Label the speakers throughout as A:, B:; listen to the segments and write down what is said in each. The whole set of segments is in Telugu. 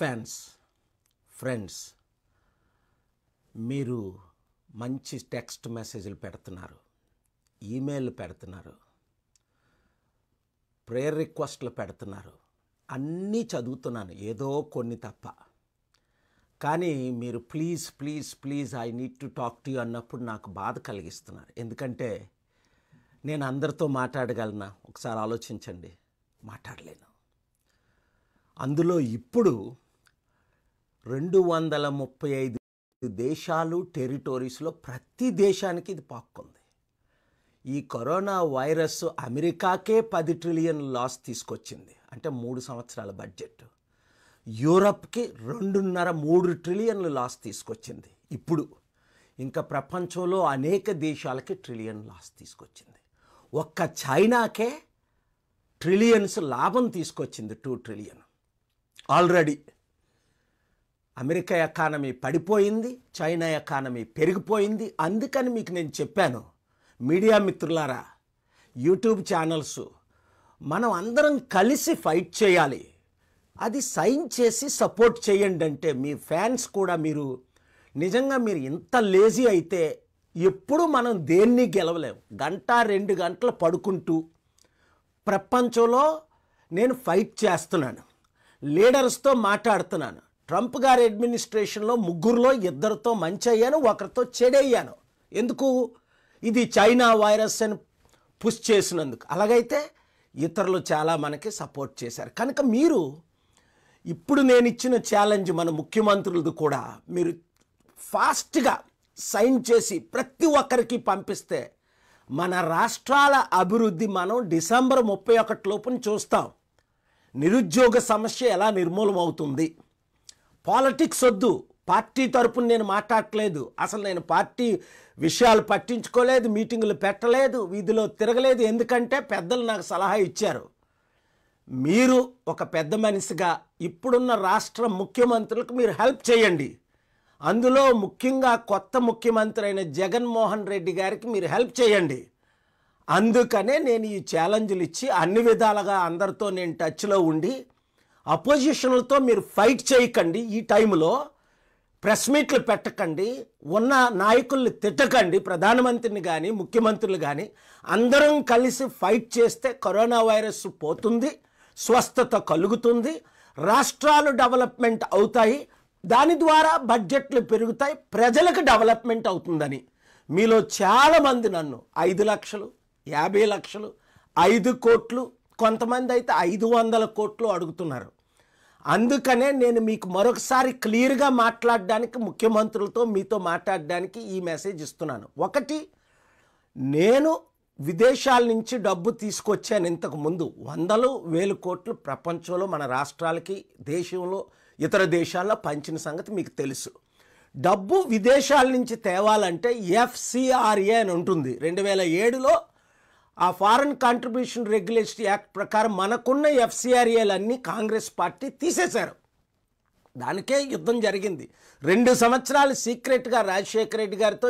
A: ఫ్యాన్స్ ఫ్రెండ్స్ మీరు మంచి టెక్స్ట్ మెసేజ్లు పెడుతున్నారు ఈమెయిల్ పెడుతున్నారు ప్రేయర్ రిక్వెస్ట్లు పెడుతున్నారు అన్నీ చదువుతున్నాను ఏదో కొన్ని తప్ప కానీ మీరు please please please I need to talk to you అన్నప్పుడు నాకు బాధ కలిగిస్తున్నారు ఎందుకంటే నేను అందరితో మాట్లాడగలనా ఒకసారి ఆలోచించండి మాట్లాడలేను అందులో ఇప్పుడు రెండు వందల ముప్పై ఐదు దేశాలు టెరిటోరీస్లో ప్రతి దేశానికి ఇది పాక్కుంది ఈ కరోనా వైరస్ అమెరికాకే పది ట్రిలియన్ లాస్ తీసుకొచ్చింది అంటే మూడు సంవత్సరాల బడ్జెట్ యూరప్కి రెండున్నర మూడు ట్రిలియన్లు లాస్ తీసుకొచ్చింది ఇప్పుడు ఇంకా ప్రపంచంలో అనేక దేశాలకి ట్రిలియన్ లాస్ తీసుకొచ్చింది ఒక్క చైనాకే ట్రిలియన్స్ లాభం తీసుకొచ్చింది two trillion already America economy పడిపోయింది చైనా ఎకానమీ పెరిగిపోయింది అందుకని మీకు నేను చెప్పాను మీడియా మిత్రులారా యూట్యూబ్ ఛానల్స్ మనం అందరం కలిసి ఫైట్ చేయాలి అది సైన్ చేసి సపోర్ట్ చేయండి అంటే మీ ఫ్యాన్స్ కూడా మీరు నిజంగా మీరు ఇంత లేజీ అయితే ఎప్పుడు మనం దేన్ని గెలవలేము గంట రెండు గంటలు పడుకుంటూ ప్రపంచంలో నేను ఫైట్ చేస్తున్నాను లీడర్స్తో మాట్లాడుతున్నాను ట్రంప్ గారి అడ్మినిస్ట్రేషన్లో ముగ్గురులో ఇద్దరితో మంచి అయ్యాను ఒకరితో చెడయ్యాను ఎందుకు ఇది చైనా వైరస్ అని పుష్ చేసినందుకు అలాగైతే ఇతరులు చాలా మనకి సపోర్ట్ చేశారు కనుక మీరు ఇప్పుడు నేను ఇచ్చిన ఛాలెంజ్ మన ముఖ్యమంత్రులది కూడా మీరు ఫాస్ట్గా సైన్ చేసి ప్రతి ఒక్కరికి పంపిస్తే మన రాష్ట్రాల అభివృద్ధి మనం డిసెంబర్ ముప్పై ఒకటి లోపు చూస్తాం నిరుద్యోగ సమస్య ఎలా నిర్మూలమవుతుంది పాలిటిక్స్ వద్దు పార్టీ తరపున నేను మాట్లాడట్లేదు అసలు నేను పార్టీ విషయాలు పట్టించుకోలేదు మీటింగులు పెట్టలేదు వీధిలో తిరగలేదు ఎందుకంటే పెద్దలు నాకు సలహా ఇచ్చారు మీరు ఒక పెద్ద మనిషిగా ఇప్పుడున్న రాష్ట్ర ముఖ్యమంత్రులకు మీరు హెల్ప్ చేయండి అందులో ముఖ్యంగా కొత్త ముఖ్యమంత్రి అయిన జగన్మోహన్ రెడ్డి గారికి మీరు హెల్ప్ చేయండి అందుకనే నేను ఈ ఛాలెంజ్లు ఇచ్చి అన్ని విధాలుగా అందరితో నేను టచ్లో ఉండి అపోజిషన్లతో మీరు ఫైట్ చేయకండి ఈ టైంలో ప్రెస్ మీట్లు పెట్టకండి ఉన్న నాయకుల్ని తిట్టకండి ప్రధానమంత్రిని కానీ ముఖ్యమంత్రులు కానీ అందరం కలిసి ఫైట్ చేస్తే కరోనా వైరస్ పోతుంది స్వస్థత కలుగుతుంది రాష్ట్రాలు డెవలప్మెంట్ అవుతాయి దాని ద్వారా బడ్జెట్లు పెరుగుతాయి ప్రజలకు డెవలప్మెంట్ అవుతుందని మీలో చాలామంది నన్ను ఐదు లక్షలు యాభై లక్షలు ఐదు కోట్లు కొంతమంది అయితే ఐదు వందల కోట్లు అడుగుతున్నారు అందుకనే నేను మీకు మరొకసారి క్లియర్గా మాట్లాడడానికి ముఖ్యమంత్రులతో మీతో మాట్లాడడానికి ఈ మెసేజ్ ఇస్తున్నాను ఒకటి నేను విదేశాల నుంచి డబ్బు తీసుకొచ్చాను ఇంతకు ముందు వందలు వేలు కోట్లు ప్రపంచంలో మన రాష్ట్రాలకి దేశంలో ఇతర దేశాల్లో పంచిన సంగతి మీకు తెలుసు డబ్బు విదేశాల నుంచి తేవాలంటే ఎఫ్సిఆర్ఏ అని ఉంటుంది రెండు వేల ఏడులో ఆ ఫారెన్ కాంట్రిబ్యూషన్ రెగ్యులేటరీ యాక్ట్ ప్రకారం మనకున్న ఎఫ్సిఆర్ఏలన్నీ కాంగ్రెస్ పార్టీ తీసేశారు దానికే యుద్ధం జరిగింది రెండు సంవత్సరాలు సీక్రెట్గా రాజశేఖర రెడ్డి గారితో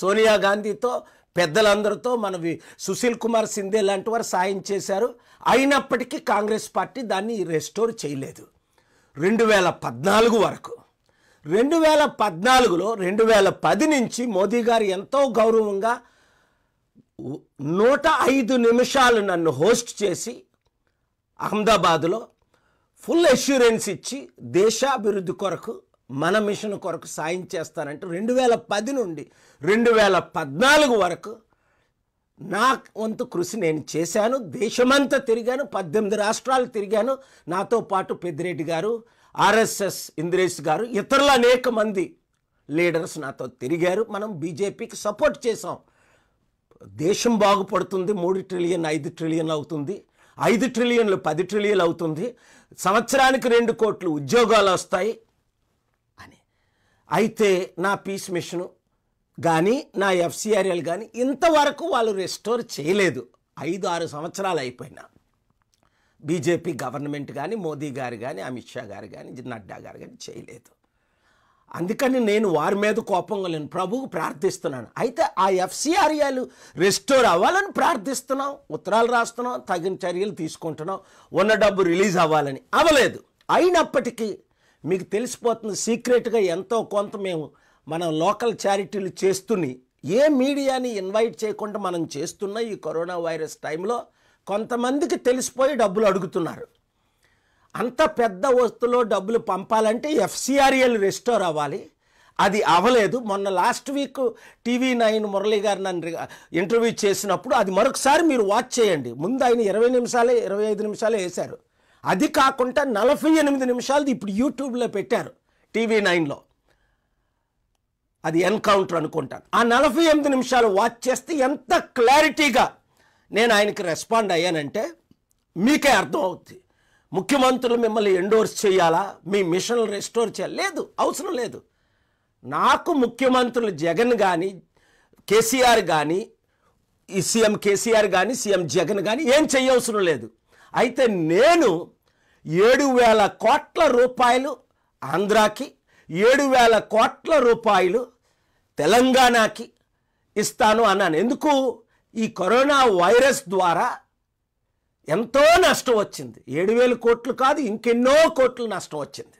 A: సోనియా గాంధీతో పెద్దలందరితో మన సుశీల్ కుమార్ సింధే లాంటి వారు సాయం చేశారు అయినప్పటికీ కాంగ్రెస్ పార్టీ దాన్ని రెస్టోర్ చేయలేదు రెండు వేల పద్నాలుగు వరకు రెండు వేల పద్నాలుగులో రెండు వేల పది నుంచి మోదీ గారు ఎంతో గౌరవంగా నూట ఐదు నిమిషాలు నన్ను హోస్ట్ చేసి అహ్మదాబాద్లో ఫుల్ అష్యూరెన్స్ ఇచ్చి దేశాభివృద్ధి కొరకు మన మిషన్ కొరకు సాయం చేస్తానంటే రెండు వేల పది నుండి రెండు వేల పద్నాలుగు వరకు నా వంతు కృషి నేను చేశాను దేశమంతా తిరిగాను పద్దెనిమిది రాష్ట్రాలు తిరిగాను నాతో పాటు పెద్దిరెడ్డి గారు ఆర్ఎస్ఎస్ ఇంద్రేష్ గారు ఇతరులు అనేక మంది లీడర్స్ నాతో తిరిగారు మనం బీజేపీకి సపోర్ట్ చేసాం దేశం బాగుపడుతుంది మూడు ట్రిలియన్ ఐదు ట్రిలియన్ అవుతుంది ఐదు ట్రిలియన్లు పది ట్రిలియన్ అవుతుంది సంవత్సరానికి రెండు కోట్లు ఉద్యోగాలు వస్తాయి అని అయితే నా పీస్ మిషను కానీ నా ఎఫ్సిఆర్ఎల్ కానీ ఇంతవరకు వాళ్ళు రెస్టోర్ చేయలేదు ఐదు ఆరు సంవత్సరాలు అయిపోయినా బీజేపీ గవర్నమెంట్ కానీ మోదీ గారు కానీ అమిత్ షా గారు కానీ నడ్డా గారు కానీ చేయలేదు అందుకని నేను వారి మీద కోపంగా లేను ప్రభువు ప్రార్థిస్తున్నాను అయితే ఆ ఎఫ్సిఆర్ఏలు రెస్టోర్ అవ్వాలని ప్రార్థిస్తున్నాం ఉత్తరాలు రాస్తున్నాం తగిన చర్యలు తీసుకుంటున్నాం ఉన్న డబ్బు రిలీజ్ అవ్వాలని అవ్వలేదు అయినప్పటికీ మీకు తెలిసిపోతుంది సీక్రెట్గా ఎంతో కొంత మేము మన లోకల్ చారిటీలు చేస్తుని ఏ మీడియాని ఇన్వైట్ చేయకుండా మనం చేస్తున్న ఈ కరోనా వైరస్ టైంలో కొంతమందికి తెలిసిపోయి డబ్బులు అడుగుతున్నారు అంత పెద్ద వస్తులో డబ్బులు పంపాలంటే ఎఫ్సిఆర్ఎల్ రెస్టోర్ అవ్వాలి అది అవ్వలేదు మొన్న last week TV nine Murali garu నన్ను ఇంటర్వ్యూ చేసినప్పుడు అది మరొకసారి మీరు వాచ్ చేయండి ముందు ఆయన ఇరవై నిమిషాలే ఇరవై ఐదు నిమిషాలే వేశారు అది కాకుండా నలభై ఎనిమిది నిమిషాలది ఇప్పుడు యూట్యూబ్లో పెట్టారు టీవీ నైన్లో అది ఎన్కౌంటర్ అనుకుంటాను ఆ నలభై ఎనిమిది నిమిషాలు వాచ్ చేస్తే ఎంత క్లారిటీగా నేను ఆయనకి రెస్పాండ్ అయ్యానంటే మీకే అర్థం అవుతుంది ముఖ్యమంత్రులు మిమ్మల్ని ఎండోర్స్ చేయాలా మీ మిషన్ రెస్టోర్ చేయాలి లేదు అవసరం లేదు నాకు ముఖ్యమంత్రులు జగన్ కానీ కేసీఆర్ కానీ ఈ సీఎం కేసీఆర్ కానీ సీఎం జగన్ కానీ ఏం చేయవసరం లేదు అయితే నేను ఏడు వేల కోట్ల రూపాయలు ఆంధ్రాకి ఏడు వేల కోట్ల రూపాయలు తెలంగాణకి ఇస్తాను అన్నాను ఎందుకు ఈ కరోనా వైరస్ ద్వారా ఎంతో నష్టం వచ్చింది ఏడు వేల కోట్లు కాదు ఇంకెన్నో కోట్లు నష్టం వచ్చింది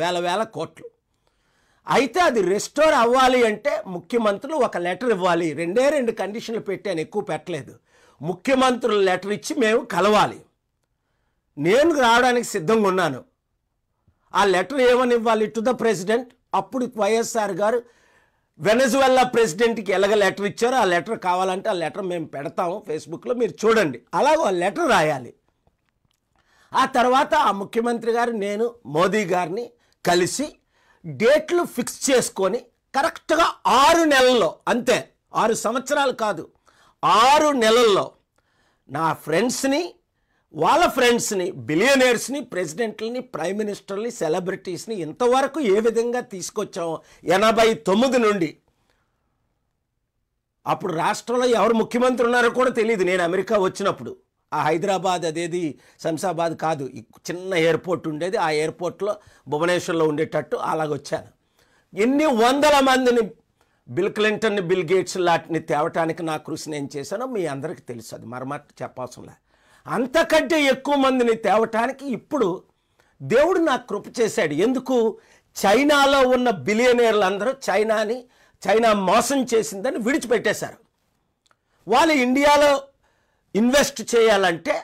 A: వేల వేల కోట్లు అయితే అది రెస్టోర్ అవ్వాలి అంటే ముఖ్యమంత్రులు ఒక లెటర్ ఇవ్వాలి రెండే రెండు కండిషన్లు పెట్టాను ఎక్కువ పెట్టలేదు ముఖ్యమంత్రులు లెటర్ ఇచ్చి మేము కలవాలి నేను రావడానికి సిద్ధంగా ఉన్నాను ఆ లెటర్ ఏమని ఇవ్వాలి టు ద ప్రెసిడెంట్ అప్పుడు వైఎస్ఆర్ గారు వెనజువెల్లా ప్రెసిడెంట్కి ఎలాగ లెటర్ ఇచ్చారో ఆ లెటర్ కావాలంటే ఆ లెటర్ మేము పెడతాము ఫేస్బుక్లో మీరు చూడండి అలాగో ఆ లెటర్ రాయాలి ఆ తర్వాత ఆ ముఖ్యమంత్రి గారు నేను మోదీ గారిని కలిసి డేట్లు ఫిక్స్ చేసుకొని కరెక్ట్గా ఆరు నెలల్లో అంతే ఆరు సంవత్సరాలు కాదు ఆరు నెలల్లో నా ఫ్రెండ్స్ని వాళ్ళ ఫ్రెండ్స్ని బిలియనర్స్ని ప్రెసిడెంట్లని ప్రైమ్ మినిస్టర్ని సెలబ్రిటీస్ని ఇంతవరకు ఏ విధంగా తీసుకొచ్చామో ఎనభై తొమ్మిది నుండి అప్పుడు రాష్ట్రంలో ఎవరు ముఖ్యమంత్రి ఉన్నారో కూడా తెలియదు నేను అమెరికా వచ్చినప్పుడు ఆ హైదరాబాద్ అదేది శంషాబాద్ కాదు చిన్న ఎయిర్పోర్ట్ ఉండేది ఆ ఎయిర్పోర్ట్లో భువనేశ్వర్లో ఉండేటట్టు అలాగొచ్చాను ఎన్ని వందల మందిని బిల్ క్లింటన్ బిల్ గేట్స్ లాటిని తేవటానికి నా కృషి నేను చేశానో మీ అందరికీ తెలుసు అది మరమట్టు చెప్పాల్సిన అంతకంటే ఎక్కువ మందిని తేవటానికి ఇప్పుడు దేవుడు నాకు కృప చేశాడు ఎందుకు చైనాలో ఉన్న బిలియనీర్లు అందరూ చైనాని చైనా మోసం చేసిందని విడిచిపెట్టేశారు వాళ్ళు ఇండియాలో ఇన్వెస్ట్ చేయాలంటే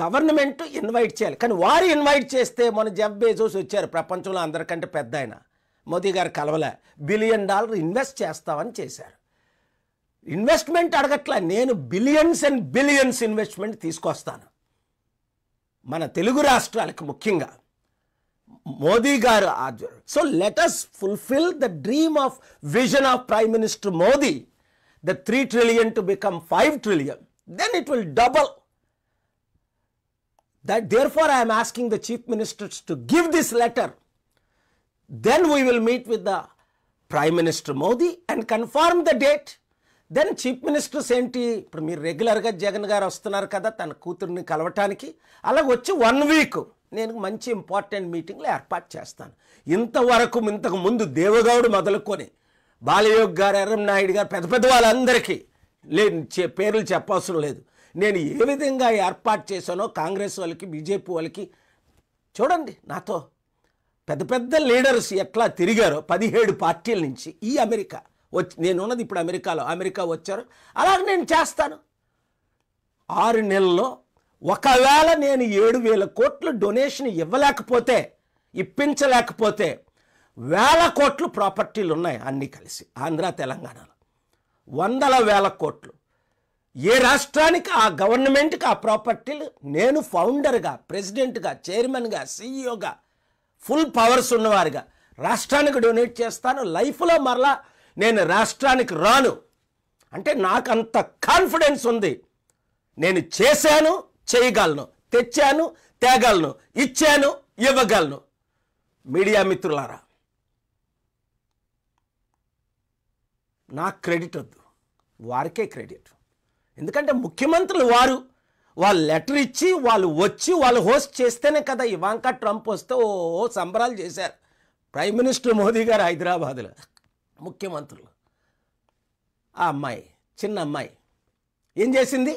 A: గవర్నమెంట్ ఇన్వైట్ చేయాలి కానీ వారు ఇన్వైట్ చేస్తే మన జెఫ్ బేజోస్ వచ్చారు ప్రపంచంలో అందరికంటే పెద్ద ఆయన మోదీ గారు కలవలే బిలియన్ డాలర్ ఇన్వెస్ట్ చేస్తామని చేశారు ఇన్వెస్ట్మెంట్ అడగట్లా నేను బిలియన్స్ అండ్ బిలియన్స్ ఇన్వెస్ట్మెంట్ తీసుకొస్తాను మన తెలుగు రాష్ట్రాలకు ముఖ్యంగా Modi garu so let us fulfil the dream of vision of prime minister Modi the three trillion to become five trillion then it will double that therefore I'm asking the chief ministers to give this letter then we will meet with the prime minister Modi and confirm the date then chief ministers ఏంటి ఇప్పుడు మీరు రెగ్యులర్గా జగన్ గారు వస్తున్నారు కదా తన కూతుర్ని కలవటానికి అలా వచ్చి వన్ వీక్ నేను మంచి ఇంపార్టెంట్ మీటింగ్లు ఏర్పాటు చేస్తాను ఇంతవరకు ఇంతకు ముందు దేవగౌడు మొదలుకొని బాలయోగ్ గారు ఎర్రం నాయుడు గారు పెద్ద పెద్ద వాళ్ళందరికీ లేని చే పేర్లు చెప్పవసరం లేదు నేను ఏ విధంగా ఏర్పాటు చేశానో కాంగ్రెస్ వాళ్ళకి బీజేపీ వాళ్ళకి చూడండి నాతో పెద్ద పెద్ద లీడర్స్ ఎట్లా తిరిగారో పదిహేడు పార్టీల నుంచి ఈ అమెరికా నేనున్నది ఇప్పుడు అమెరికాలో అమెరికా వచ్చారు అలాగే నేను చేస్తాను ఆరు నెలల్లో ఒకవేళ నేను ఏడు వేల కోట్లు డొనేషన్ ఇవ్వలేకపోతే ఇప్పించలేకపోతే వేల కోట్లు ప్రాపర్టీలు ఉన్నాయి అన్నీ కలిసి ఆంధ్ర తెలంగాణలో వందల వేల కోట్లు ఏ రాష్ట్రానికి ఆ గవర్నమెంట్కి ఆ ప్రాపర్టీలు నేను ఫౌండర్గా ప్రెసిడెంట్గా చైర్మన్గా సీఈఓగా ఫుల్ పవర్స్ ఉన్నవారుగా రాష్ట్రానికి డొనేట్ చేస్తాను లైఫ్లో మరలా నేను రాష్ట్రానికి రాను అంటే నాకు అంత కాన్ఫిడెన్స్ ఉంది నేను చేశాను చేయగలను తెచ్చాను తేగలను ఇచ్చాను ఇవ్వగలను మీడియా మిత్రులారా నా క్రెడిట్ వద్దు వారికే క్రెడిట్ ఎందుకంటే ముఖ్యమంత్రులు వారు వాళ్ళు లెటర్ ఇచ్చి వాళ్ళు వచ్చి వాళ్ళు హోస్ట్ చేస్తేనే కదా ఇవాంకా ట్రంప్ వస్తే ఓ సంబరాలు చేశారు ప్రైమ్ మినిస్టర్ మోదీ గారు హైదరాబాద్లో ముఖ్యమంత్రులు ఆ అమ్మాయి చిన్న అమ్మాయి ఏం చేసింది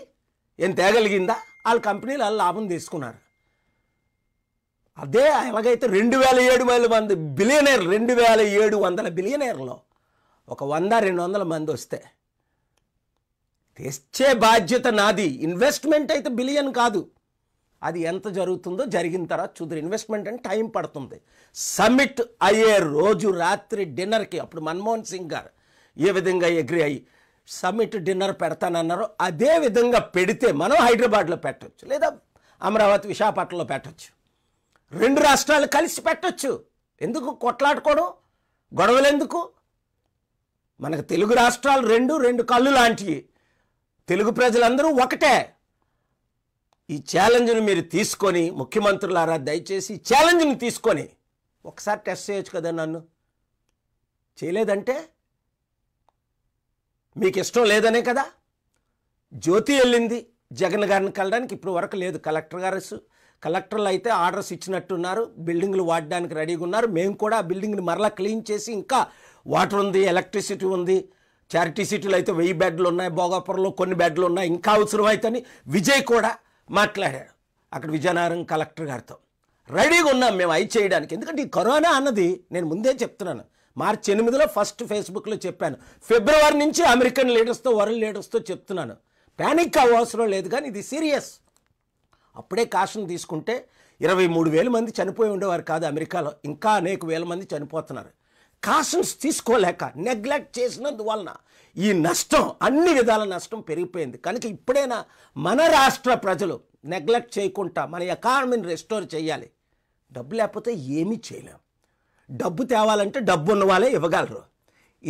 A: ఏం తేగలిగిందా వాళ్ళ కంపెనీలు వాళ్ళు లాభం తీసుకున్నారు అదే ఎలాగైతే రెండు వేల ఏడు వేల మంది బిలియనీర్ రెండు వేల ఏడు వందల బిలియనీర్లో ఒక వంద రెండు వందల మంది వస్తే తెచ్చే బాధ్యత నాది ఇన్వెస్ట్మెంట్ అయితే బిలియన్ కాదు అది ఎంత జరుగుతుందో జరిగిన తర్వాత చూద్దరు ఇన్వెస్ట్మెంట్ అంటే టైం పడుతుంది సమ్మిట్ అయ్యే రోజు రాత్రి డిన్నర్కి అప్పుడు మన్మోహన్ సింగ్ గారు ఏ విధంగా ఎగ్రి అయ్యి సమ్మిట్ డిన్నర్ పెడతానన్నారు అదే విధంగా పెడితే మనం హైదరాబాద్లో పెట్టవచ్చు లేదా అమరావతి విశాఖపట్నంలో పెట్టవచ్చు రెండు రాష్ట్రాలు కలిసి పెట్టవచ్చు ఎందుకు కొట్లాడుకోవడం గొడవలు ఎందుకు మనకు తెలుగు రాష్ట్రాలు రెండు రెండు కళ్ళు లాంటివి తెలుగు ప్రజలందరూ ఒకటే ఈ ఛాలెంజ్ను మీరు తీసుకొని ముఖ్యమంత్రులారా దయచేసి ఛాలెంజ్ని తీసుకొని ఒకసారి టెస్ట్ చేయొచ్చు కదా నన్ను చేయలేదంటే మీకు ఇష్టం లేదనే కదా జ్యోతి వెళ్ళింది జగన్ గారిని కలడానికి ఇప్పుడు వరకు లేదు కలెక్టర్ గారు కలెక్టర్లు అయితే ఆర్డర్స్ ఇచ్చినట్టున్నారు బిల్డింగ్లు వాడడానికి రెడీగా ఉన్నారు మేము కూడా ఆ బిల్డింగ్ని మరలా క్లీన్ చేసి ఇంకా వాటర్ ఉంది ఎలక్ట్రిసిటీ ఉంది చారిటీ సిటీలు అయితే వెయ్యి బెడ్లు ఉన్నాయి భోగాపురంలో కొన్ని బెడ్లు ఉన్నాయి ఇంకా అవసరం విజయ్ కూడా మాట్లాడాడు అక్కడ విజయనగరం కలెక్టర్ గారితో రెడీగా ఉన్నాం మేము అయి చేయడానికి ఎందుకంటే ఈ కరోనా అన్నది నేను ముందే చెప్తున్నాను మార్చి ఎనిమిదిలో ఫస్ట్ ఫేస్బుక్లో చెప్పాను ఫిబ్రవరి నుంచి అమెరికన్ లీడర్స్తో వరల్డ్ లీడర్స్తో చెప్తున్నాను ప్యానిక్ అవసరం లేదు కానీ ఇది సీరియస్ అప్పుడే కాషన్ తీసుకుంటే ఇరవై మూడు వేల మంది చనిపోయి ఉండేవారు కాదు అమెరికాలో ఇంకా అనేక వేల మంది చనిపోతున్నారు కాషన్స్ తీసుకోలేక నెగ్లెక్ట్ చేసినందువలన ఈ నష్టం అన్ని విధాల నష్టం పెరిగిపోయింది కనుక ఇప్పుడైనా మన రాష్ట్ర ప్రజలు నెగ్లెక్ట్ చేయకుండా మన ఎకానమీని రెస్టోర్ చేయాలి డబ్బు లేకపోతే ఏమీ చేయలేం డబ్బు తేవాలంటే డబ్బు ఉన్న వాళ్ళే ఇవ్వగలరు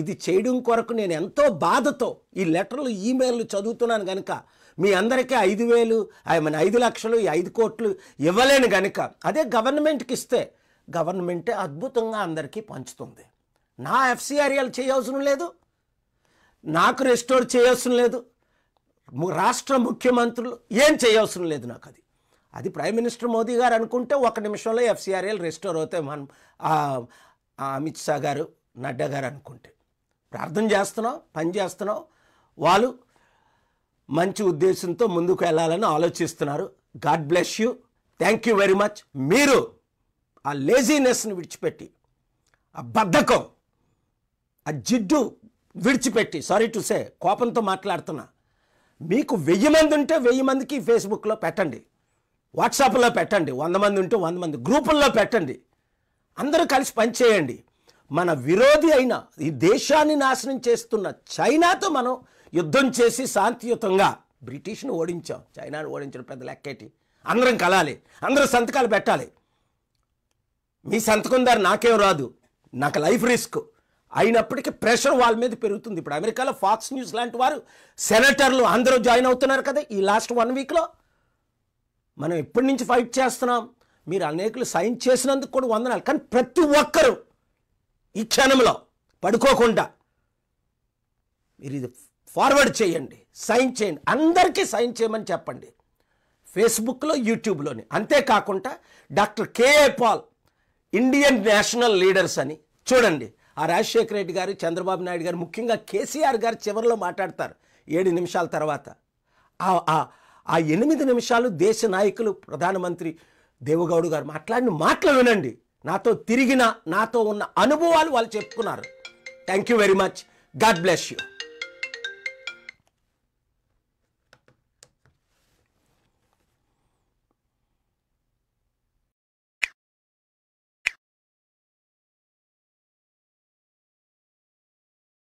A: ఇది చేయడం కొరకు నేను ఎంతో బాధతో ఈ లెటర్లు ఈమెయిల్లు చదువుతున్నాను కనుక మీ అందరికీ ఐదు వేలు మన ఐదు లక్షలు ఐదు కోట్లు ఇవ్వలేను కనుక అదే గవర్నమెంట్కి ఇస్తే గవర్నమెంటే అద్భుతంగా అందరికీ పంచుతుంది నా ఎఫ్సిఆర్ఎల్ చేయవసరం లేదు నాకు రెస్టోర్ చేయవసరం లేదు రాష్ట్ర ముఖ్యమంత్రులు ఏం చేయవసరం లేదు నాకు అది అది ప్రైమ్ మినిస్టర్ మోదీ గారు అనుకుంటే ఒక నిమిషంలో ఎఫ్సిఆర్ఎల్ రెస్టోర్ అవుతాయి మనం అమిత్ షా గారు నడ్డా గారు అనుకుంటే ప్రార్థన చేస్తున్నాం పని చేస్తున్నాం వాళ్ళు మంచి ఉద్దేశంతో ముందుకు వెళ్ళాలని ఆలోచిస్తున్నారు God bless you thank you very much మీరు ఆ లేజీనెస్ని విడిచిపెట్టి ఆ బద్ధకం ఆ జిడ్డు విడిచిపెట్టి సారీ టు సే కోపంతో మాట్లాడుతున్నా మీకు వెయ్యి మంది ఉంటే వెయ్యి మందికి ఫేస్బుక్లో పెట్టండి వాట్సాప్లో పెట్టండి వంద మంది ఉంటే వంద మంది గ్రూపుల్లో పెట్టండి అందరూ కలిసి పనిచేయండి మన విరోధి అయిన ఈ దేశాన్ని నాశనం చేస్తున్న చైనాతో మనం యుద్ధం చేసి శాంతియుతంగా బ్రిటిష్ను ఓడించాం చైనాను ఓడించడం పెద్ద లెక్కేటి అందరం కలాలి అందరూ సంతకాలు పెట్టాలి మీ సంతకం దారి నాకేం రాదు నాకు లైఫ్ రిస్క్ అయినప్పటికీ ప్రెషర్ వాళ్ళ మీద పెరుగుతుంది ఇప్పుడు అమెరికాలో ఫాక్స్ న్యూస్ లాంటి వారు సెనటర్లు అందరూ జాయిన్ అవుతున్నారు కదా ఈ లాస్ట్ వన్ వీక్లో మనం ఎప్పటి నుంచి ఫైట్ చేస్తున్నాం మీరు అనేకులు సైన్ చేసినందుకు కూడా వందనాలు కానీ ప్రతి ఒక్కరూ ఈ క్షణంలో పడుకోకుండా మీరు ఇది ఫార్వర్డ్ చేయండి సైన్ చేయండి అందరికీ సైన్ చేయమని చెప్పండి ఫేస్బుక్లో యూట్యూబ్లోని అంతేకాకుండా doctor KA Paul Indian national leaders అని చూడండి ఆ రాజశేఖర రెడ్డి గారు చంద్రబాబు నాయుడు గారు ముఖ్యంగా కేసీఆర్ గారు చివరిలో మాట్లాడతారు ఏడు నిమిషాల తర్వాత ఆ ఎనిమిది నిమిషాలు దేశ నాయకులు ప్రధానమంత్రి దేవగౌడ్ గారు మాట్లాడిన మాటలు వినండి నాతో తిరిగిన నాతో ఉన్న అనుభవాలు వాళ్ళు చెప్పుకున్నారు thank you very much God bless you